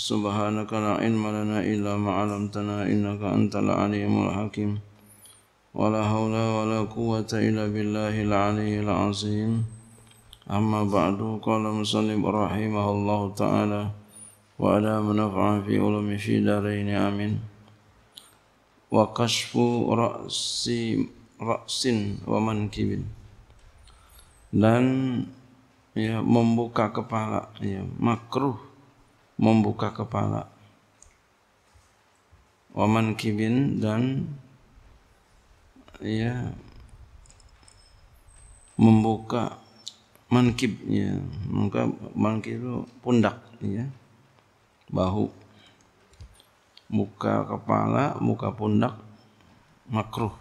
سبحانك لا علم لنا إلا ما علمتنا إنك أنت العليم الحكيم ولا حول ولا قوة إلا بالله العلي العظيم أما بعد قال مسلم رحمه الله تعالى وعلى منفعا في علم في دارين آمين وكشف رأس رأس ومنكب dan ya membuka kepala ya makruh membuka kepala. Waman kibin dan ya membuka mankibnya, membuka mankib itu pundak ya. Bahu. Muka kepala, muka pundak makruh.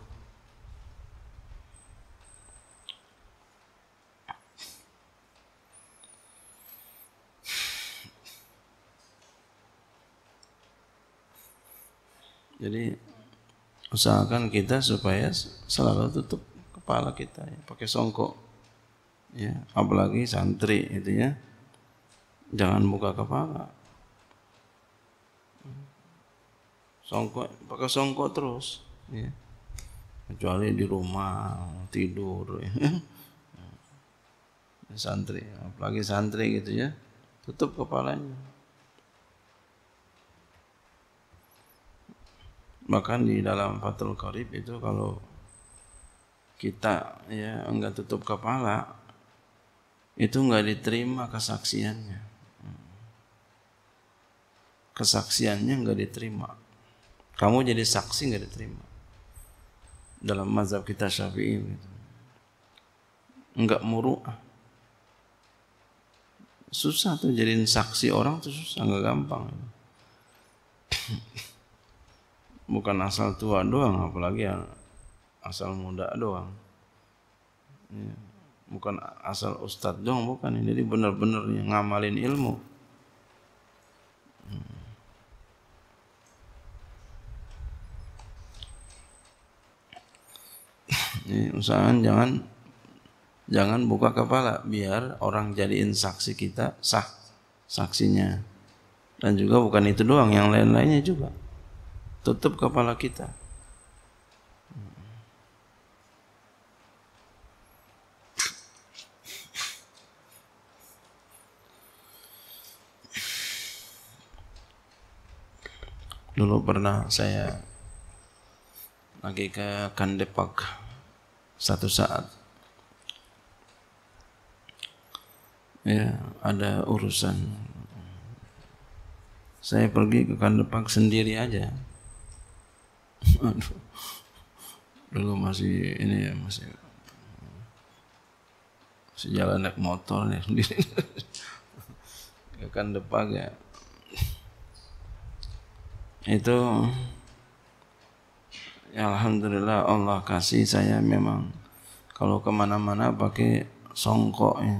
Jadi usahakan kita supaya selalu tutup kepala kita ya, pakai songkok. Ya, apalagi santri itu ya. Jangan buka kepala. Songkok, pakai songkok terus ya. Kecuali di rumah tidur ya. santri, apalagi santri gitu ya. Tutup kepalanya. bahkan di dalam fatul Qarib itu kalau kita ya enggak tutup kepala itu enggak diterima kesaksiannya kesaksiannya enggak diterima kamu jadi saksi enggak diterima dalam mazhab kita syafi'i gitu. enggak muru'ah susah tuh jadiin saksi orang tuh susah enggak gampang bukan asal tua doang apalagi yang asal muda doang iya. bukan asal ustadz doang bukan jadi benar-benar ngamalin ilmu Ini hmm. usahakan jangan jangan buka kepala biar orang jadiin saksi kita sah saksinya dan juga bukan itu doang yang lain-lainnya juga tutup kepala kita. Dulu pernah saya lagi ke Kandepak satu saat. Ya, ada urusan. Saya pergi ke Kandepak sendiri aja. Aduh. Dulu masih ini ya, masih masih jalan naik motor nih sendiri. ya kan depan ya. Itu ya alhamdulillah Allah kasih saya memang kalau kemana-mana pakai songkok ya.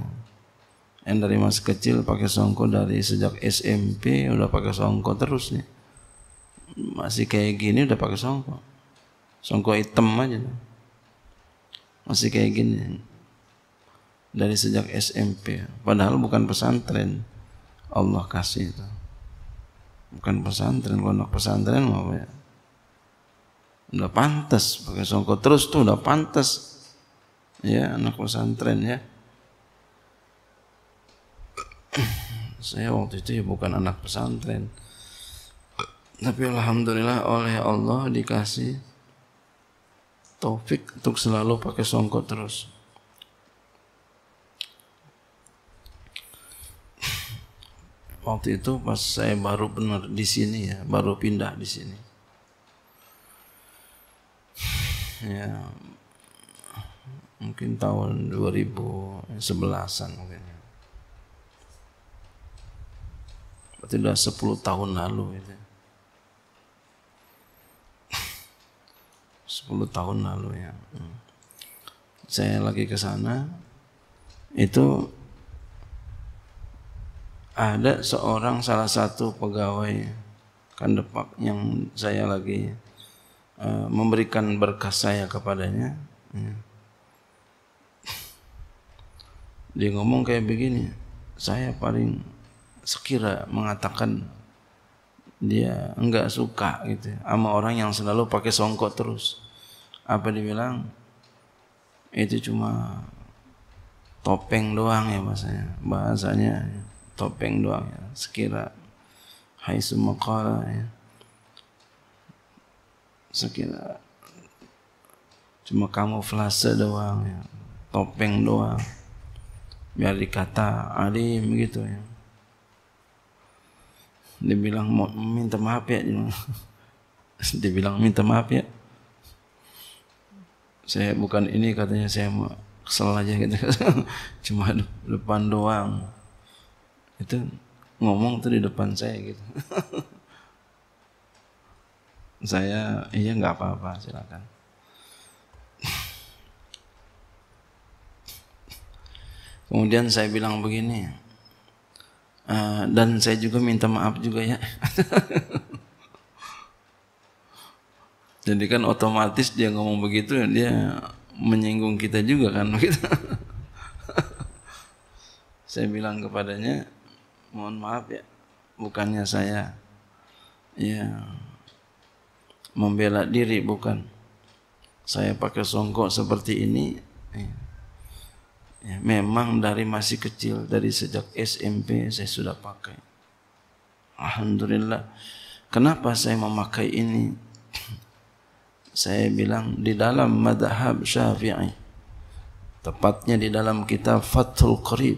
Yang dari masa kecil pakai songkok dari sejak SMP udah pakai songkok terus nih masih kayak gini udah pakai songkok songkok hitam aja masih kayak gini dari sejak SMP padahal bukan pesantren Allah kasih itu bukan pesantren pondok pesantren mau ya udah pantas pakai songkok terus tuh udah pantas ya anak pesantren ya saya waktu itu ya bukan anak pesantren tapi alhamdulillah oleh Allah dikasih taufik untuk selalu pakai songkok terus. Waktu itu pas saya baru benar di sini ya, baru pindah di sini. Ya, mungkin tahun 2011-an mungkin. Ya. Berarti sudah 10 tahun lalu itu. 10 tahun lalu ya. Hmm. Saya lagi ke sana itu ada seorang salah satu pegawai kandepak yang saya lagi eh, memberikan berkas saya kepadanya. Hmm. Dia ngomong kayak begini, saya paling sekira mengatakan dia enggak suka gitu ya, sama orang yang selalu pakai songkok terus apa dibilang itu cuma topeng doang ya bahasanya bahasanya topeng doang ya sekira hai semakala ya sekira cuma kamuflase doang ya topeng doang biar dikata alim gitu ya dibilang mau minta maaf ya dibilang minta maaf ya saya bukan ini katanya saya mau kesel aja gitu cuma depan doang itu ngomong tuh di depan saya gitu saya iya nggak apa-apa silakan kemudian saya bilang begini eh, dan saya juga minta maaf juga ya jadi kan otomatis dia ngomong begitu dia menyinggung kita juga kan begitu. saya bilang kepadanya, mohon maaf ya, bukannya saya ya membela diri bukan. Saya pakai songkok seperti ini. Ya. Ya, memang dari masih kecil, dari sejak SMP saya sudah pakai. Alhamdulillah. Kenapa saya memakai ini? saya bilang di dalam madhab syafi'i tepatnya di dalam kitab Fathul Qrib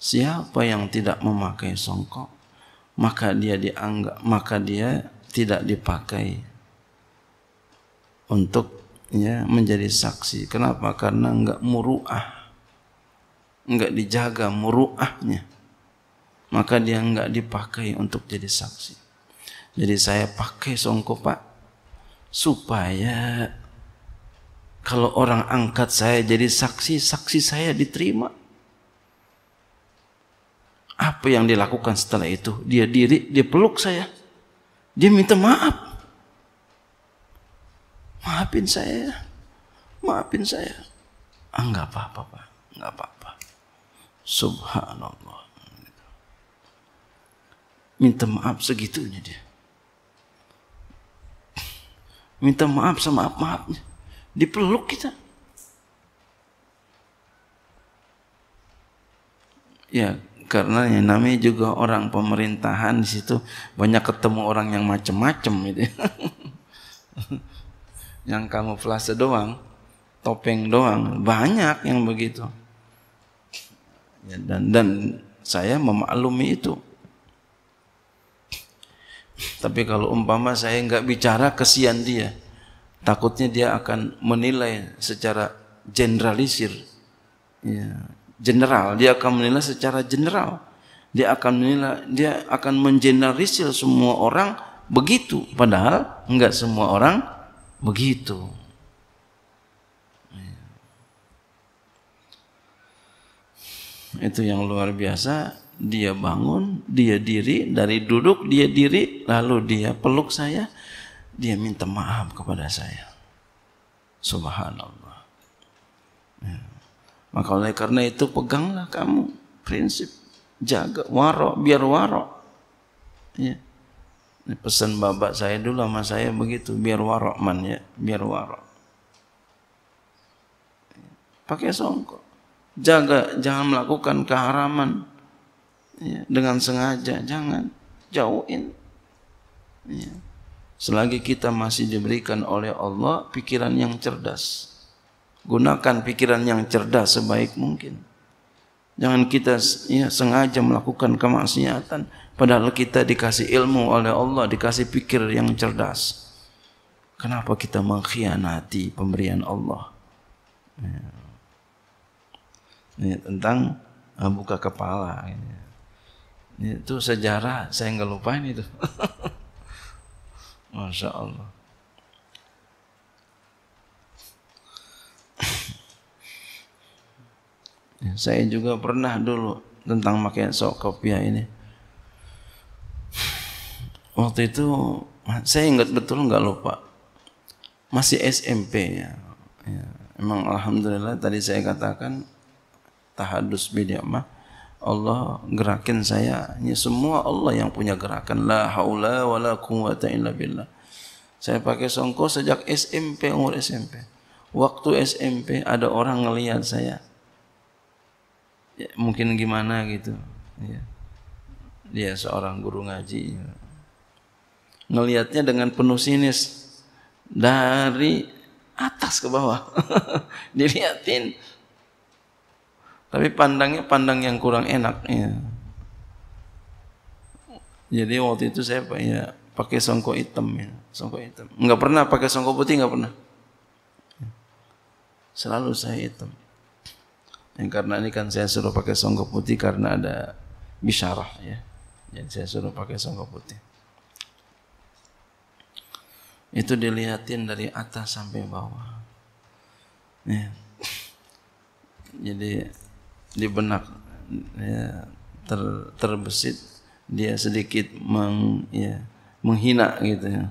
siapa yang tidak memakai songkok maka dia dianggap maka dia tidak dipakai untuk ya menjadi saksi kenapa karena enggak muruah enggak dijaga muruahnya maka dia enggak dipakai untuk jadi saksi jadi saya pakai songkok Pak supaya kalau orang angkat saya jadi saksi, saksi saya diterima. Apa yang dilakukan setelah itu? Dia diri, dia peluk saya. Dia minta maaf. Maafin saya. Maafin saya. Ah, apa-apa, Pak. Enggak apa-apa. Subhanallah. Minta maaf segitunya dia. Minta maaf sama maaf-maafnya. Dipeluk kita. Ya, karena yang namanya juga orang pemerintahan di situ banyak ketemu orang yang macem-macem itu yang kamu kamuflase doang, topeng doang, banyak yang begitu. Ya, dan dan saya memaklumi itu. Tapi kalau umpama saya nggak bicara, kesian dia. Takutnya dia akan menilai secara generalisir. Ya, general, dia akan menilai secara general. Dia akan menilai, dia akan mengeneralisir semua orang begitu. Padahal nggak semua orang begitu. Ya. Itu yang luar biasa dia bangun, dia diri, dari duduk dia diri, lalu dia peluk saya, dia minta maaf kepada saya. Subhanallah. Ya. Maka oleh karena itu peganglah kamu prinsip jaga warok biar warok. Ya. Ini pesan bapak saya dulu sama saya begitu biar warok man ya, biar warok. Pakai songkok. Jaga jangan melakukan keharaman ya, dengan sengaja jangan jauhin ya. selagi kita masih diberikan oleh Allah pikiran yang cerdas gunakan pikiran yang cerdas sebaik mungkin jangan kita ya, sengaja melakukan kemaksiatan padahal kita dikasih ilmu oleh Allah dikasih pikir yang cerdas kenapa kita mengkhianati pemberian Allah ya. Ini iya, tentang ah, buka kepala. Ini. Gitu. Itu sejarah saya nggak lupain itu. Masya Allah. saya juga pernah dulu tentang pakai sok kopiah ya ini. Waktu itu saya ingat betul nggak lupa. Masih SMP ya. ya. Emang alhamdulillah tadi saya katakan tahadus bidya mah Allah gerakin saya ini semua Allah yang punya gerakan la haula wala quwata illa billah saya pakai songko sejak SMP umur SMP waktu SMP ada orang ngelihat saya ya, mungkin gimana gitu ya. dia seorang guru ngaji ngelihatnya dengan penuh sinis dari atas ke bawah dilihatin Tapi pandangnya pandang yang kurang enak. Ya. Jadi waktu itu saya ya, pakai songkok hitam ya, songkok hitam. nggak pernah pakai songkok putih nggak pernah. Selalu saya hitam. Yang karena ini kan saya suruh pakai songkok putih karena ada bisyarah ya. Jadi saya suruh pakai songkok putih. Itu dilihatin dari atas sampai bawah. Ya. Jadi di benak ya, ter, terbesit dia sedikit meng, ya, menghina gitu ya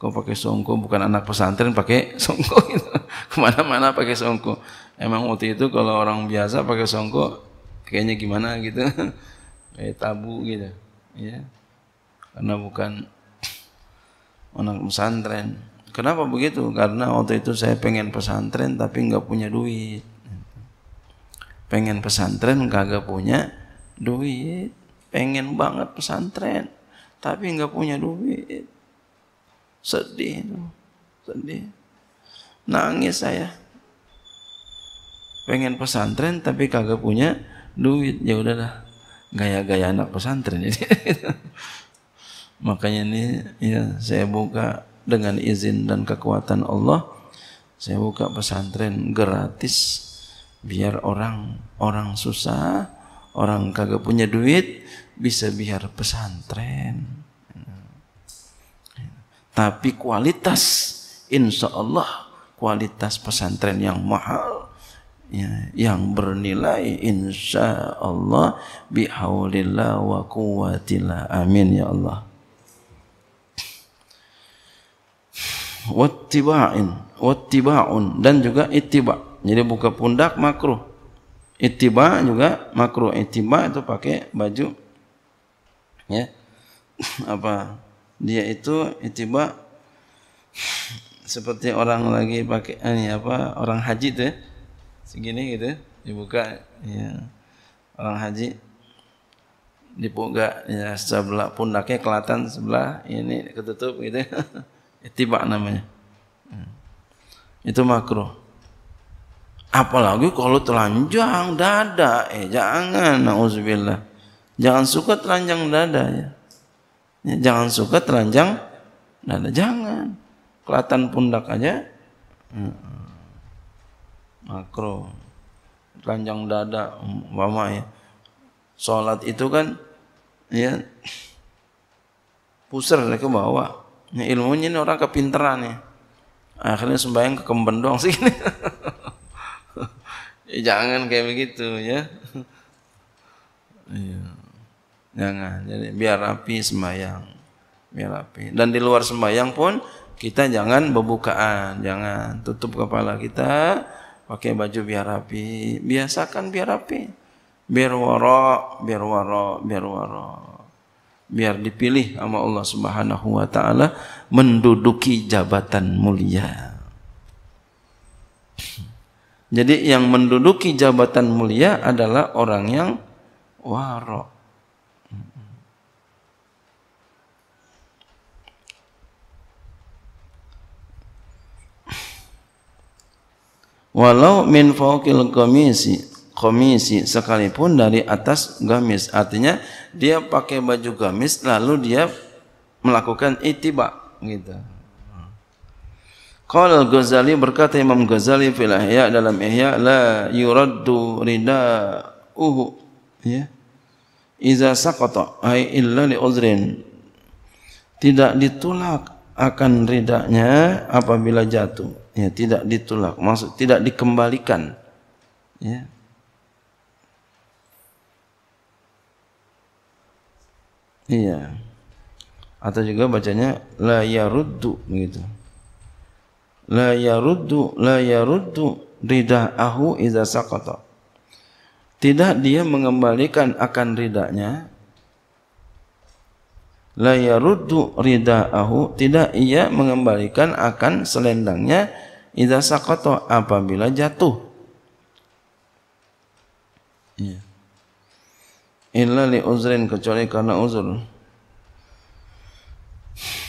kau pakai songko bukan anak pesantren pakai songko gitu. kemana-mana pakai songko emang waktu itu kalau orang biasa pakai songko kayaknya gimana gitu kayak tabu gitu ya karena bukan anak pesantren kenapa begitu karena waktu itu saya pengen pesantren tapi nggak punya duit pengen pesantren kagak punya duit pengen banget pesantren tapi nggak punya duit sedih tuh sedih nangis saya pengen pesantren tapi kagak punya duit ya udahlah gaya-gaya anak pesantren ini makanya ini ya saya buka dengan izin dan kekuatan Allah saya buka pesantren gratis biar orang orang susah orang kagak punya duit bisa biar pesantren tapi kualitas insya Allah kualitas pesantren yang mahal ya, yang bernilai insya Allah bihaulillah wa quwwatillah amin ya Allah wattiba'in wattiba'un dan juga ittiba' Jadi buka pundak makruh. Itiba juga makruh. Itiba itu pakai baju ya. Apa dia itu itiba seperti orang lagi pakai ini apa orang haji tuh ya. segini gitu dibuka ya orang haji dibuka ya sebelah pundaknya kelihatan sebelah ini ketutup gitu itiba namanya hmm. itu makruh Apalagi kalau telanjang dada, eh jangan, nauzubillah. Jangan suka telanjang dada ya. ya. jangan suka telanjang dada, jangan. Kelatan pundak aja. Makro. Telanjang dada umpama ya. Salat itu kan ya pusar ke bawah. ini ya, ilmunya ini orang kepinteran ya. Akhirnya sembahyang kekemben doang sih. Ya, jangan kayak begitu ya. ya. Jangan. Jadi biar rapi sembahyang. Biar rapi. Dan di luar sembahyang pun kita jangan bebukaan, jangan tutup kepala kita pakai baju biar rapi. Biasakan biar rapi. Biar warok, biar warok, biar warok biar dipilih sama Allah Subhanahu wa taala menduduki jabatan mulia. Jadi yang menduduki jabatan mulia adalah orang yang warok. Walau min fawqil komisi, komisi sekalipun dari atas gamis. Artinya dia pakai baju gamis lalu dia melakukan itibak, gitu. Qala al-Ghazali berkata Imam Ghazali fil Ihya dalam Ihya la yuraddu rida'uhu ya iza saqata ai illa li uzrin tidak ditolak akan ridanya apabila jatuh ya tidak ditolak maksud tidak dikembalikan ya iya atau juga bacanya la yaruddu begitu la yaruddu la yaruddu ridahu idza saqata tidak dia mengembalikan akan ridanya la yaruddu ridahu tidak ia mengembalikan akan selendangnya idza saqata apabila jatuh ya illa li uzrin kecuali karena uzur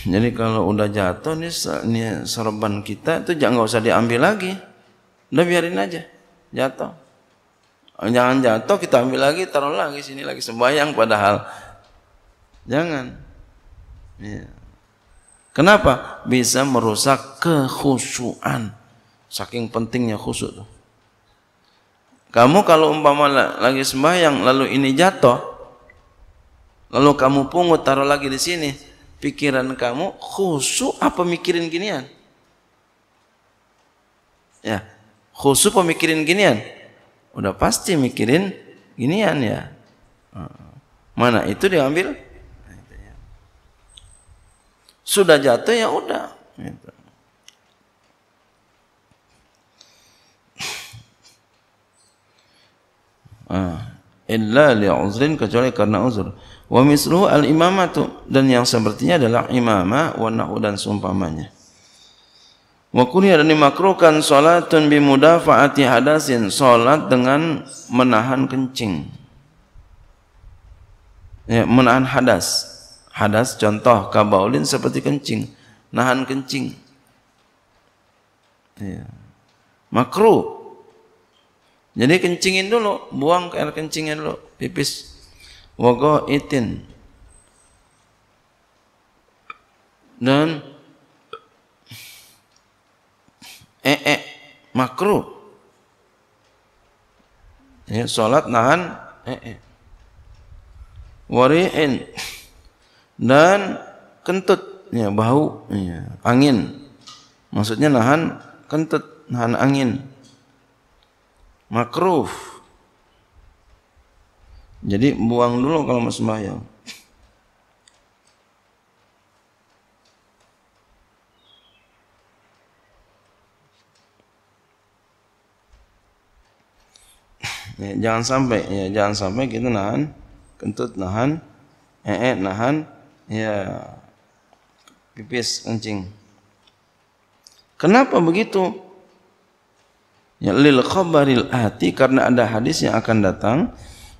Jadi kalau udah jatuh nih, nih sorban kita itu jangan nggak usah diambil lagi. Udah biarin aja jatuh. Jangan jatuh kita ambil lagi taruh lagi sini lagi sembahyang. padahal jangan. Ya. Kenapa? Bisa merusak kekhusuan. Saking pentingnya khusyuk. Kamu kalau umpama lagi sembahyang lalu ini jatuh, lalu kamu pungut taruh lagi di sini, pikiran kamu khusus apa mikirin ginian? Ya, khusus apa mikirin ginian? Udah pasti mikirin ginian ya. Mana itu diambil? Sudah jatuh ya udah. Gitu. Ah, illa li'uzrin kecuali karena uzur wa mislu al imamatu dan yang sepertinya adalah imama wa nahu dan sumpamanya wa kuriya dan dimakruhkan salatun bimudafaati hadasin salat dengan menahan kencing ya, menahan hadas hadas contoh kabaulin seperti kencing nahan kencing ya. makruh jadi kencingin dulu buang air kencingnya dulu pipis Wago itin dan ee eh, eh, makruh. Ya, salat nahan ee. Eh, -e. Wari'in dan kentut ya bau ya, angin. Maksudnya nahan kentut, nahan angin. Makruh jadi buang dulu kalau mau sembahyang. Ya, jangan sampai ya jangan sampai kita nahan kentut nahan ee nahan ya pipis kencing kenapa begitu ya lil khabaril hati karena ada hadis yang akan datang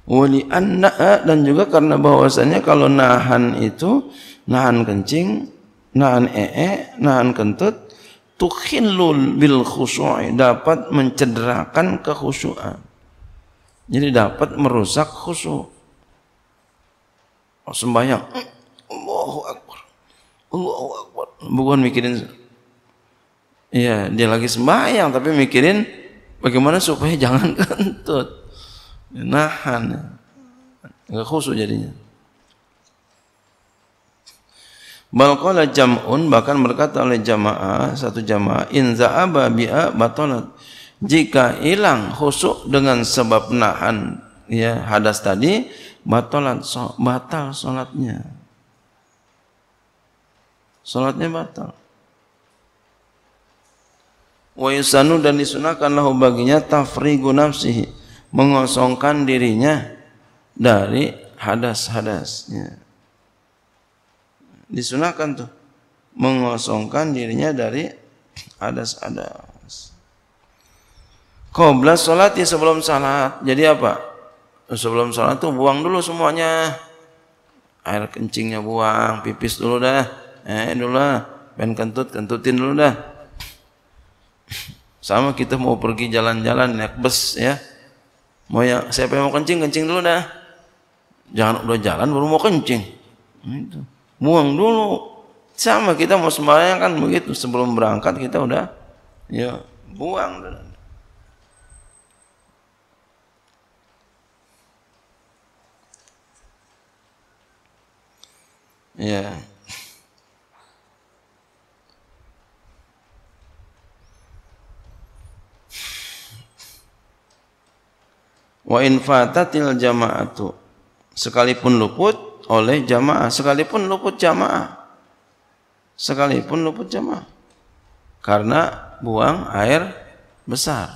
Wali anna dan juga karena bahwasanya kalau nahan itu nahan kencing, nahan ee, nahan kentut, tukhillul bil khusyuk dapat mencederakan kekhusyuan. Jadi dapat merusak khusyuk. Oh, sembahyang Allahu Akbar. Allahu Akbar. Bukan mikirin Iya, dia lagi sembahyang tapi mikirin bagaimana supaya jangan kentut nahan nggak khusyuk jadinya Balqala jam'un bahkan berkata oleh jamaah satu jamaah in za'aba bi'a batalat jika hilang khusuk dengan sebab nahan ya hadas tadi batalat so, batal salatnya salatnya batal wa yusanu dan disunahkan lahu baginya tafrigu nafsihi mengosongkan dirinya dari hadas-hadasnya. Disunahkan tuh mengosongkan dirinya dari hadas-hadas. Qobla sholat ya sebelum salat. Jadi apa? Sebelum salat tuh buang dulu semuanya. Air kencingnya buang, pipis dulu dah. Eh dulu lah. pen kentut, kentutin dulu dah. Sama kita mau pergi jalan-jalan naik bus ya Mau ya, siapa yang mau kencing, kencing dulu dah. Jangan udah jalan baru mau kencing. Nah, itu. Buang dulu. Sama kita mau sembahyang kan begitu. Sebelum berangkat kita udah ya buang Ya. wa in fatatil jama'atu sekalipun luput oleh jamaah sekalipun luput jamaah sekalipun luput jamaah karena buang air besar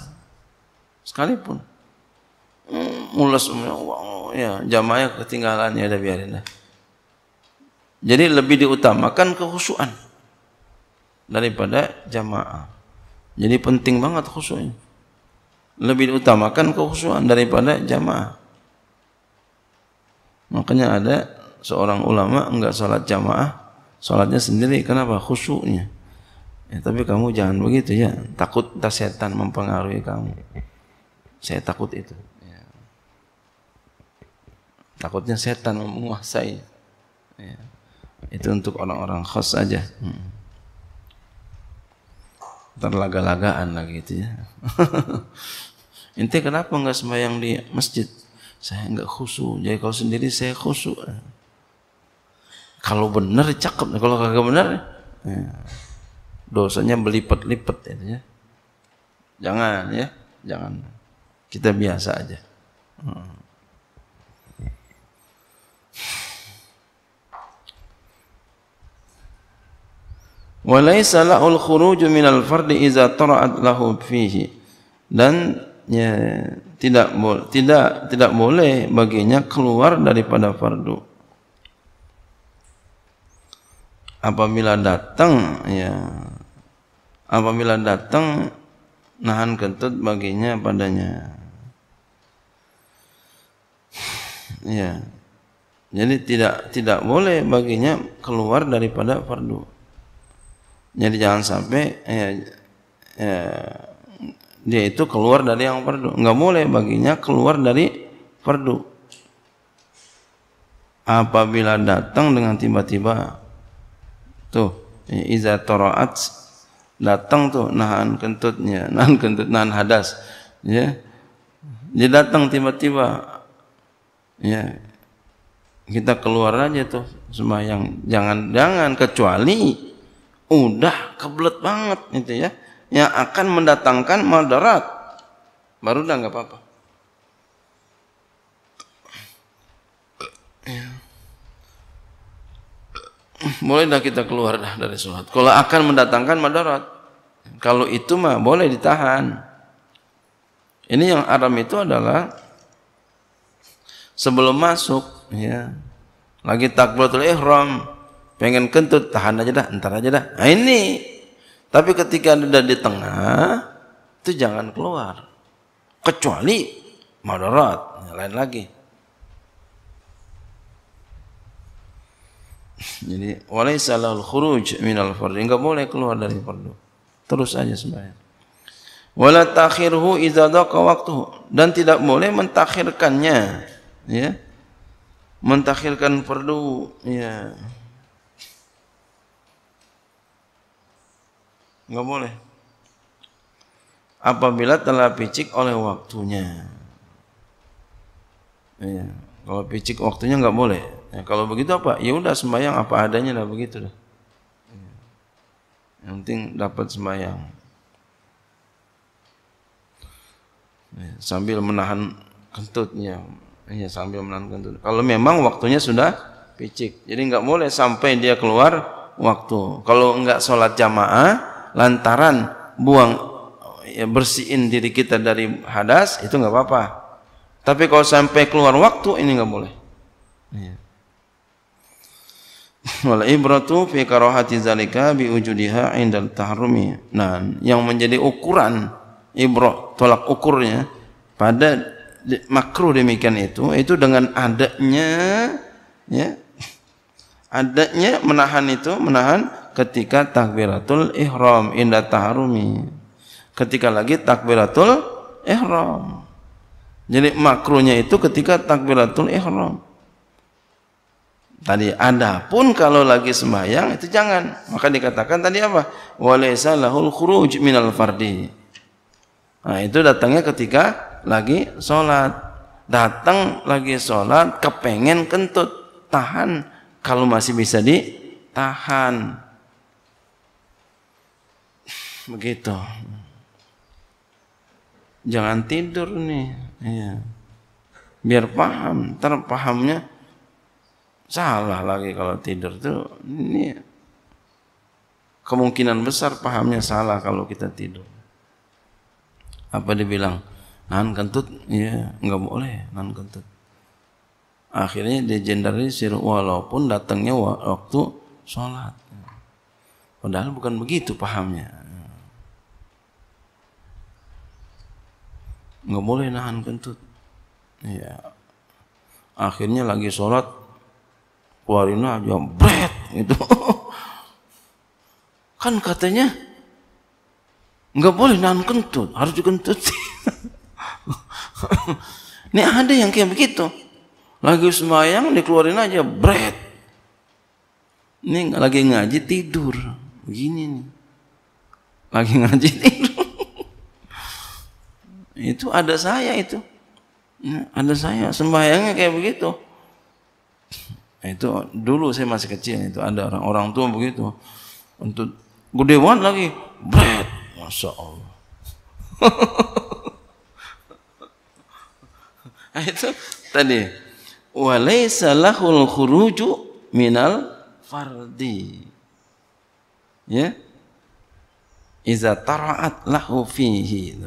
sekalipun hmm, mulas ya, ya jamaah ketinggalan ya udah biarin dah jadi lebih diutamakan kehusuan daripada jamaah jadi penting banget khusyuknya lebih diutamakan kekhusyuan daripada jamaah. Makanya ada seorang ulama enggak sholat jamaah, sholatnya sendiri kenapa khusyuknya? Ya, tapi kamu jangan begitu ya, takut tak setan mempengaruhi kamu. Saya takut itu. Ya. Takutnya setan menguasai. Ya. Itu untuk orang-orang khas saja. Hmm terlaga-lagaan lagi gitu ya. Intinya kenapa nggak sembahyang di masjid? Saya nggak khusyuk. Jadi kalau sendiri saya khusyuk. Kalau benar cakep, kalau kagak benar ya. dosanya berlipat-lipat ya. Jangan ya, jangan. Kita biasa aja. Hmm. wa laisa lahul khuruju minal fardi iza tara'at lahu fihi dan ya, tidak tidak tidak boleh baginya keluar daripada fardu apabila datang ya apabila datang nahan kentut baginya padanya ya jadi tidak tidak boleh baginya keluar daripada fardu jadi jangan sampai ya, ya, dia itu keluar dari yang perdu. Enggak boleh baginya keluar dari perdu. Apabila datang dengan tiba-tiba, tuh, iza toraat datang tuh nahan kentutnya, nahan kentut, nahan hadas, ya. Dia datang tiba-tiba, ya kita keluar aja tuh sembahyang jangan jangan kecuali udah kebelet banget gitu ya yang akan mendatangkan madarat baru udah nggak apa-apa ya. boleh dah kita keluar dah dari sholat kalau akan mendatangkan madarat kalau itu mah boleh ditahan ini yang aram itu adalah sebelum masuk ya lagi takbiratul ihram Pengen kentut, tahan aja dah, entar aja dah. Nah, ini. Tapi ketika Anda di tengah, itu jangan keluar. Kecuali madarat, lain lagi. Jadi walaisa lahul khuruj minal fardhu. Enggak boleh keluar dari fardhu. Terus aja sembahyang. Wala takhirhu idza dhaqa dan tidak boleh mentakhirkannya, ya. Mentakhirkan fardhu, ya. nggak boleh apabila telah picik oleh waktunya ya. kalau picik waktunya nggak boleh ya, kalau begitu apa ya udah sembahyang apa adanya lah begitu dah iya. yang penting dapat sembahyang ya, sambil menahan kentutnya ya sambil menahan kentut kalau memang waktunya sudah picik jadi nggak boleh sampai dia keluar waktu kalau nggak sholat jamaah lantaran buang ya bersihin diri kita dari hadas itu nggak apa-apa. Tapi kalau sampai keluar waktu ini nggak boleh. Iya. Wal ibratu fi karahati zalika bi wujudiha indal tahrumi. Nah, yang menjadi ukuran ibrah tolak ukurnya pada makruh demikian itu itu dengan adanya ya adanya menahan itu menahan ketika takbiratul ihram indah taharumi ketika lagi takbiratul ihram jadi makruhnya itu ketika takbiratul ihram tadi ada pun kalau lagi sembahyang itu jangan maka dikatakan tadi apa walaysa lahul khuruj minal fardi nah itu datangnya ketika lagi sholat datang lagi sholat kepengen kentut tahan kalau masih bisa ditahan Begitu. Jangan tidur nih. ya. Biar paham, terpahamnya salah lagi kalau tidur tuh. Ini kemungkinan besar pahamnya salah kalau kita tidur. Apa dibilang? Nahan kentut? ya nggak boleh nahan kentut. Akhirnya dia generalisir walaupun datangnya waktu sholat. Padahal bukan begitu pahamnya. nggak boleh nahan kentut ya akhirnya lagi sholat keluarin aja bret itu kan katanya nggak boleh nahan kentut harus dikentut ini ada yang kayak begitu lagi semayang dikeluarin aja bret ini lagi ngaji tidur begini nih lagi ngaji tidur itu ada saya itu. Ya, ada saya sembahyangnya kayak begitu. Nah, itu dulu saya masih kecil itu ada orang-orang tua begitu. Untuk gede banget lagi. Bret. Masya Allah. Nah, itu tadi walaihsalahul khuruju minal fardi ya iza tara'at lahu fihi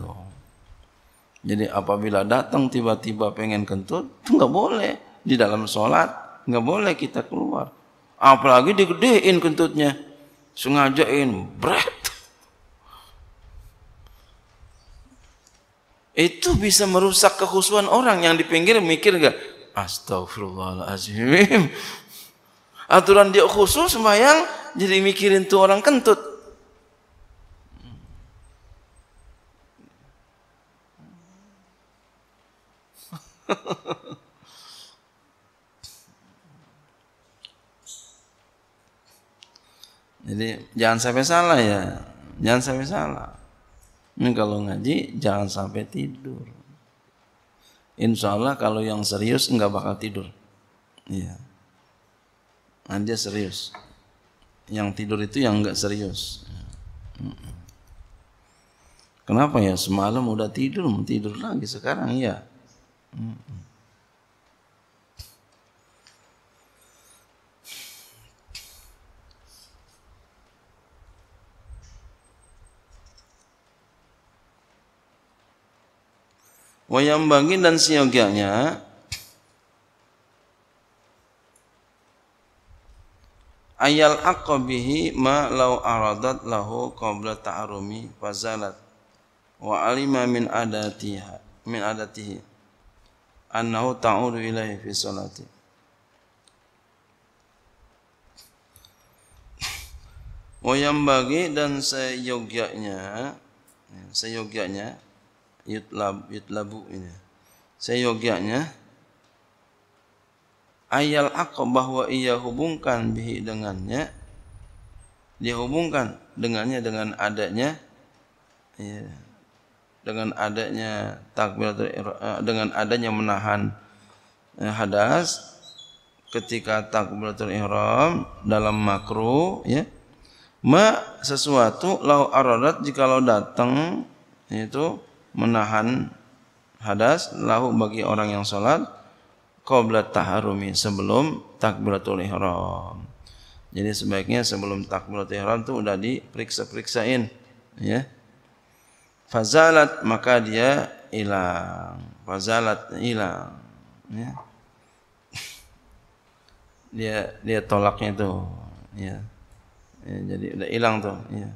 jadi apabila datang tiba-tiba pengen kentut, itu nggak boleh di dalam sholat, nggak boleh kita keluar. Apalagi digedein kentutnya, sengajain, berat Itu bisa merusak kehusuan orang yang di pinggir mikir gak? Astagfirullahaladzim. Aturan dia khusus sembahyang jadi mikirin tuh orang kentut. Jadi jangan sampai salah ya, jangan sampai salah. Ini kalau ngaji jangan sampai tidur. Insya Allah kalau yang serius nggak bakal tidur. Iya. Nah, serius. Yang tidur itu yang nggak serius. Kenapa ya semalam udah tidur, mau tidur lagi sekarang ya. Wayang bangin dan siogianya ayal akobihi ma lau aradat lahu qabla ta'arumi fazalat wa alima min adatiha min adatihi annahu ta'udu ilaihi fi salati wa bagi dan seyogyanya seyogyanya yutlab yutlabu ini seyogyanya ayal aku bahwa ia hubungkan bihi dengannya dia hubungkan dengannya dengan adanya ya, dengan adanya takbiratul eh, dengan adanya menahan eh, hadas ketika takbiratul ihram dalam makruh ya ma sesuatu lau aradat jikalau datang itu menahan hadas lahu bagi orang yang salat qabla taharumi sebelum takbiratul ihram jadi sebaiknya sebelum takbiratul ihram itu udah diperiksa-periksain ya fazalat maka dia hilang fazalat hilang ya dia dia tolaknya tuh ya, ya jadi udah hilang tuh ya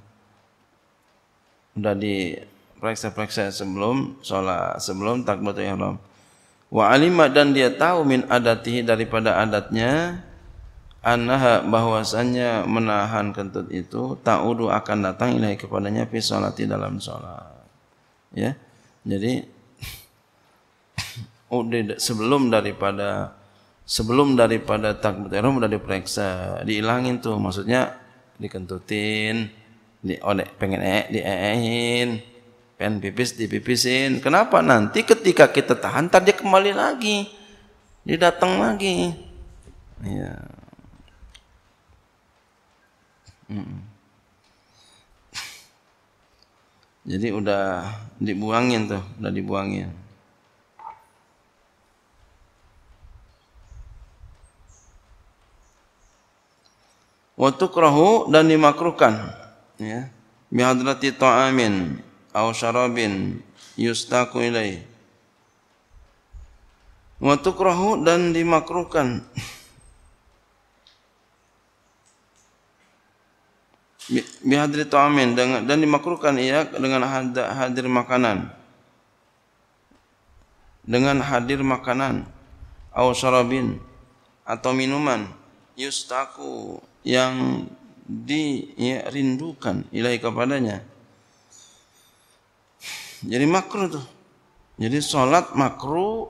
udah di periksa sebelum sholat sebelum takbiratul ihram wa alimah dan dia tahu min adatihi daripada adatnya annaha bahwasannya menahan kentut itu ta'udu akan datang ilahi kepadanya fi sholati dalam sholat ya jadi oh, sebelum daripada sebelum daripada takbir ihram udah diperiksa dihilangin tuh maksudnya dikentutin di oleh pengen e, diein pengen pipis dipipisin kenapa nanti ketika kita tahan tadi kembali lagi dia datang lagi ya mm Jadi udah dibuangin tuh, udah dibuangin. Waktu kerahu dan dimakruhkan ya. Bihadrati ta'amin aw syarabin yustaku ilaih. Waktu kerahu dan dimakruhkan bihadir ta'amin dengan dan dimakruhkan ia dengan hadir makanan dengan hadir makanan atau syarabin atau minuman yustaku yang dirindukan ilahi kepadanya jadi makruh tuh jadi salat makruh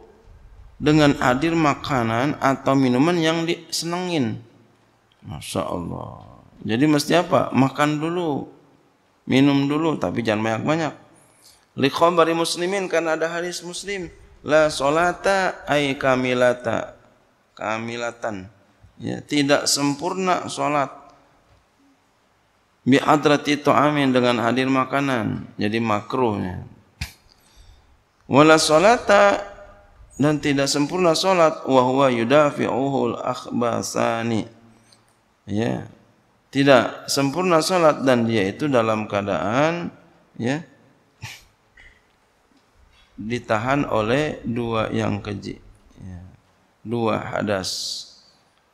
dengan hadir makanan atau minuman yang disenengin Masya Allah Jadi mesti apa? Makan dulu, minum dulu, tapi jangan banyak-banyak. Likhom bari muslimin karena ada hadis muslim. La solata ay kamilata. Kamilatan. Ya, tidak sempurna solat. bi Bihadrati amin dengan hadir makanan. Jadi makruhnya. Wala solata dan tidak sempurna solat. huwa yudafi'uhul akhbasani. Ya, tidak sempurna salat dan dia itu dalam keadaan ya ditahan oleh dua yang keji ya. dua hadas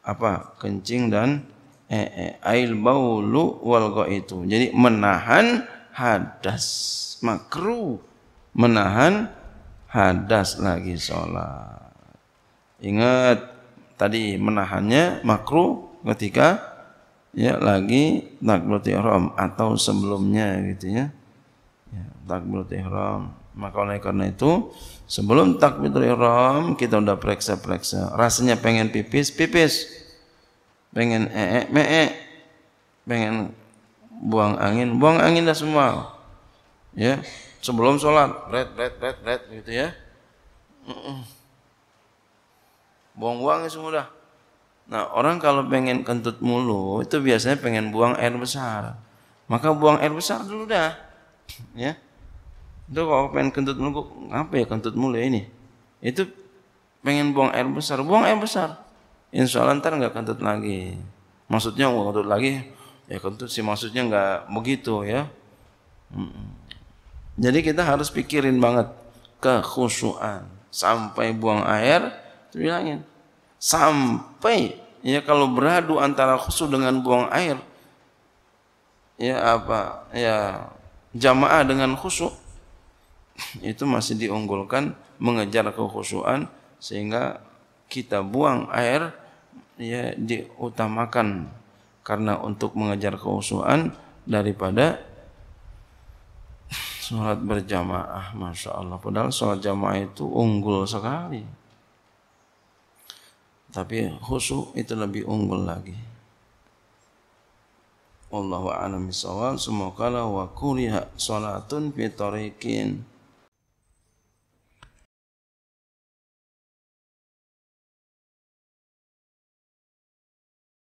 apa kencing dan ee ail baulu wal itu jadi menahan hadas makruh menahan hadas lagi sholat ingat tadi menahannya makruh ketika ya lagi takbirul ihram atau sebelumnya gitu ya. Ya, takbiratul ihram. Maka oleh karena itu sebelum takbirul ihram kita udah periksa-periksa. Rasanya pengen pipis, pipis. Pengen ee, mee. Pengen buang angin, buang angin dah semua. Ya, sebelum sholat, red, red, red, red gitu ya. Buang-buang semua dah. Nah orang kalau pengen kentut mulu itu biasanya pengen buang air besar. Maka buang air besar dulu dah. Ya. Itu kalau pengen kentut mulu, apa ya kentut mulu ya ini? Itu pengen buang air besar, buang air besar. Insya Allah ntar nggak kentut lagi. Maksudnya nggak kentut lagi, ya kentut sih maksudnya nggak begitu ya. Jadi kita harus pikirin banget kekhusuan sampai buang air, bilangin sampai ya kalau beradu antara khusus dengan buang air ya apa ya jamaah dengan khusyuk itu masih diunggulkan mengejar kekhusuan sehingga kita buang air ya diutamakan karena untuk mengejar kehusuan daripada sholat berjamaah masya Allah padahal sholat jamaah itu unggul sekali tapi khusyuk itu lebih unggul lagi. Allahu a'lam bishawab. Semoga wa kuliah salatun fitorikin.